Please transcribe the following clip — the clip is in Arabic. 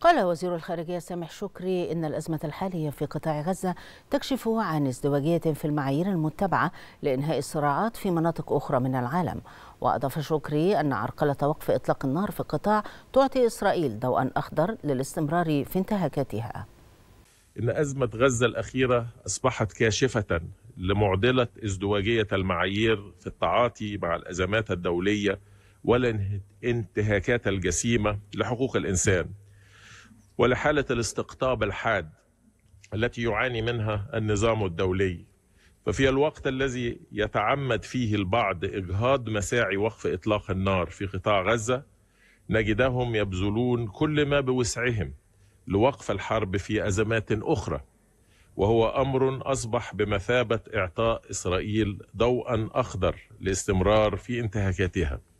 قال وزير الخارجية سامح شكري إن الأزمة الحالية في قطاع غزة تكشف عن ازدواجية في المعايير المتبعة لإنهاء الصراعات في مناطق أخرى من العالم وأضاف شكري أن عرقلة وقف إطلاق النار في القطاع تعطي إسرائيل ضوءا أخضر للاستمرار في انتهاكاتها إن أزمة غزة الأخيرة أصبحت كاشفة لمعضلة ازدواجية المعايير في التعاطي مع الأزمات الدولية والانتهاكات الجسيمة لحقوق الإنسان ولحالة الاستقطاب الحاد التي يعاني منها النظام الدولي ففي الوقت الذي يتعمد فيه البعض إجهاض مساعي وقف إطلاق النار في قطاع غزة نجدهم يبذلون كل ما بوسعهم لوقف الحرب في أزمات أخرى وهو امر اصبح بمثابه اعطاء اسرائيل ضوءا اخضر لاستمرار في انتهاكاتها